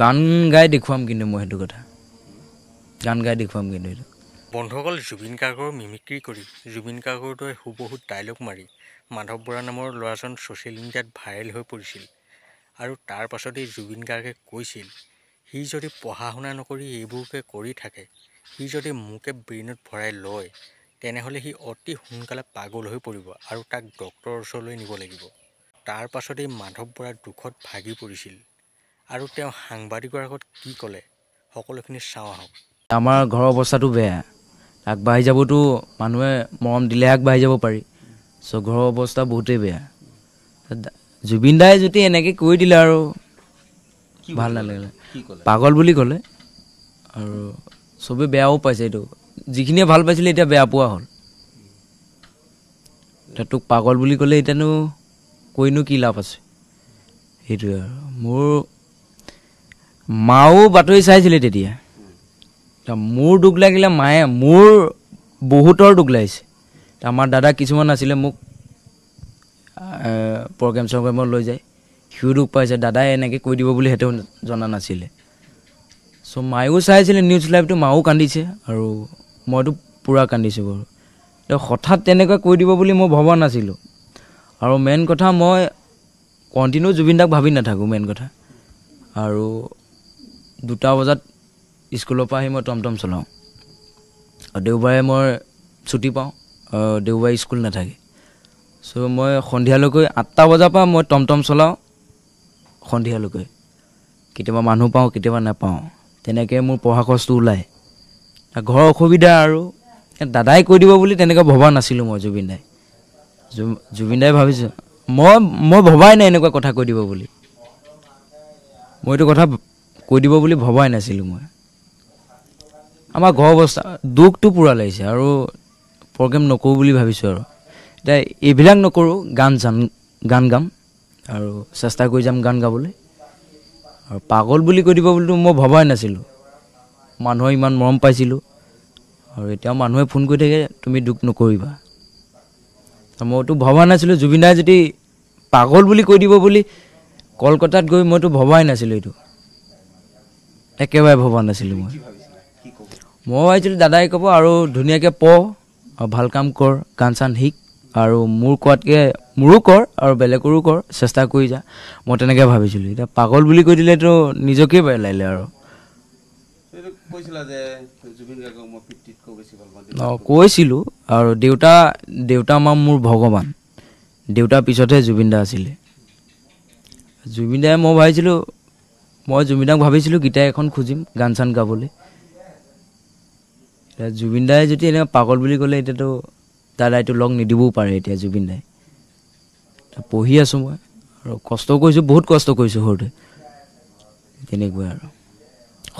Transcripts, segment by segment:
গান গাই দেখুৱাম কিন্তু মই সেইটো কথা গান গাই দেখুৱাম কিন্তু সেইটো বন্ধুসকল জুবিন গাৰ্গৰ মিমিক্ৰি কৰি জুবিন দৰে সুবহুত ডাইলগ মাৰি মাধৱ বৰা নামৰ ল'ৰাজন ছ'চিয়েল মিডিয়াত ভাইৰেল হৈ পৰিছিল আৰু তাৰ পাছতেই জুবিন গাৰ্গে কৈছিল সি যদি পঢ়া শুনা নকৰি এইবোৰকে কৰি থাকে সি যদি মোকে ব্ৰেইনত ভৰাই লয় তেনেহ'লে সি অতি সোনকালে পাগল হৈ পৰিব আৰু তাক ডক্তৰৰ ওচৰলৈ নিব লাগিব তাৰ পাছতেই মাধৱ বৰা দুখত ভাগি পৰিছিল আৰু তেওঁ সাংবাদিকৰ আগত কি ক'লে সকলোখিনি চাওঁ আহক আমাৰ ঘৰৰ অৱস্থাটো বেয়া আগবাঢ়ি যাবতো মানুহে মৰম দিলেহে আগবাঢ়ি যাব পাৰি চ' ঘৰৰ অৱস্থা বহুতেই বেয়া জুবিন দাই যদি এনেকৈ কৈ দিলে আৰু ভাল নালাগিলে পাগল বুলি ক'লে আৰু চবেই বেয়াও পাইছে এইটো যিখিনিয়ে ভাল পাইছিলে এতিয়া বেয়া পোৱা হ'ল তোক পাগল বুলি ক'লে এতিয়ানো কৈনো কি লাভ আছে সেইটোৱে আৰু মোৰ মাও বাতৰি চাইছিলে তেতিয়া মোৰ দুখ লাগিলে মায়ে মোৰ বহুতৰ দুখ লাগিছে আমাৰ দাদা কিছুমান আছিলে মোক প্ৰগ্ৰেম চগ্ৰেমত লৈ যায় সিও দুখ পাইছে দাদাই এনেকৈ কৈ দিব বুলি সেইটো জনা নাছিলে চ' মায়েও চাইছিলে নিউজ লাইভটো মাও কান্দিছে আৰু মইতো পূৰা কান্দিছোঁ বাৰু তেওঁ হঠাৎ তেনেকৈ কৈ দিব বুলি মই ভবা নাছিলোঁ আৰু মেইন কথা মই কণ্টিনিউ জুবিনদাক ভাবি নাথাকোঁ মেইন কথা আৰু দুটা বজাত স্কুলৰ পৰা আহি মই টমটম চলাওঁ আৰু দেওবাৰে মই ছুটি পাওঁ দেওবাৰে স্কুল নাথাকে চ' মই সন্ধিয়ালৈকে আঠটা বজাৰ পৰা মই টমটম চলাওঁ সন্ধিয়ালৈকে কেতিয়াবা মানুহ পাওঁ কেতিয়াবা নাপাওঁ তেনেকৈ মোৰ পঢ়া খৰচটো ওলায় ঘৰৰ অসুবিধা আৰু দাদাই কৈ দিব বুলি তেনেকৈ ভবা নাছিলোঁ মই জুবিন দাই জুবিন দাই ভাবিছোঁ মই মই ভবাই নাই এনেকুৱা কথা কৈ দিব বুলি মই এইটো কথা কৈ দিব বুলি ভবাই নাছিলোঁ মই আমাৰ ঘৰ অৱস্থা দুখটো পূৰা লাগিছে আৰু প্ৰগ্ৰেম নকৰোঁ বুলি ভাবিছোঁ আৰু এতিয়া এইবিলাক নকৰোঁ গান জান গান গাম আৰু চেষ্টা কৰি যাম গান গাবলৈ আৰু পাগল বুলি কৈ দিব বুলিতো মই ভবাই নাছিলোঁ মানুহে ইমান মৰম পাইছিলোঁ আৰু এতিয়াও মানুহে ফোন কৰি থাকে তুমি দুখ নকৰিবা মইতো ভবা নাছিলোঁ জুবিনাই যদি পাগল বুলি কৈ দিব বুলি কলকাতাত গৈ মইতো ভবাই নাছিলোঁ এইটো একেবাৰে ভবা নাছিলোঁ মই মই ভাবিছিলোঁ দাদাই ক'ব আৰু ধুনীয়াকৈ প ভাল কাম কৰ গান চান শিক আৰু মোৰ কোৱাতকৈ মোৰো কৰ আৰু বেলেগৰো কৰ চেষ্টা কৰি যা মই তেনেকৈ ভাবিছিলোঁ এতিয়া পাগল বুলি কৈ দিলেতো নিজকেই পেলাইলে আৰু অঁ কৈছিলোঁ আৰু দেউতা দেউতা মা মোৰ ভগৱান দেউতাৰ পিছতহে জুবিন দা আছিলে জুবিন দাই মই ভাবিছিলোঁ মই জুবিনদাক ভাবিছিলোঁ গীটাৰ এখন খুজিম গান চান গাবলৈ এতিয়া দাই যদি এনেকুৱা পাগল বুলি ক'লে এতিয়াতো দাদাইতো লগ নিদিবও পাৰে এতিয়া জুবিন দাই পঢ়ি আছোঁ মই আৰু কষ্ট কৰিছোঁ বহুত কষ্ট কৰিছোঁ সৰুতে তেনেকুৱাই আৰু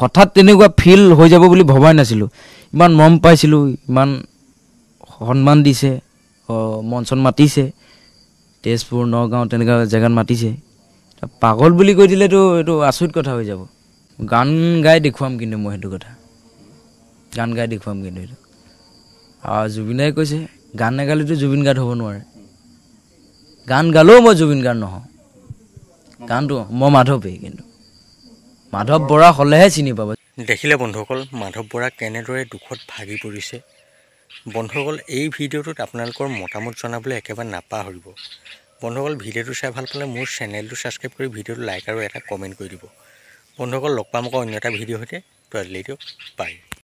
হঠাৎ তেনেকুৱা ফিল হৈ যাব বুলি ভবাই নাছিলোঁ ইমান মৰম পাইছিলোঁ ইমান সন্মান দিছে মন চন মাতিছে তেজপুৰ নগাঁও তেনেকুৱা জেগাত মাতিছে পাগল বুলি কৈ দিলেতো এইটো আচুত কথা হৈ যাব গান গাই দেখুৱাম কিন্তু মই সেইটো কথা গান গাই দেখুৱাম কিন্তু সেইটো আৰু জুবিনাই কৈছে গান নাগালেতো জুবিন গাৰ্ড হ'ব নোৱাৰে গান গালেও মই জুবিন গাৰ্ড নহওঁ গানটো মই মাধৱেই কিন্তু মাধৱ বৰা হ'লেহে চিনি পাব দেখিলে বন্ধুসকল মাধৱ বৰা কেনেদৰে দুখত ভাগি পৰিছে বন্ধুসকল এই ভিডিঅ'টোত আপোনালোকৰ মতামত জনাবলৈ একেবাৰে নাপাহৰিব বন্ধুসকল ভিডিওটো চাই ভাল পালে মোৰ চেনেলটো ছাবস্ক্ৰাইব কৰি ভিডিওটো লাইক আৰু এটা কমেন্ট কৰি দিব বন্ধুসকল লগ পাম আকৌ অন্য এটা ভিডিঅ' সৈতে তো আজিলৈ দিয়ক বাই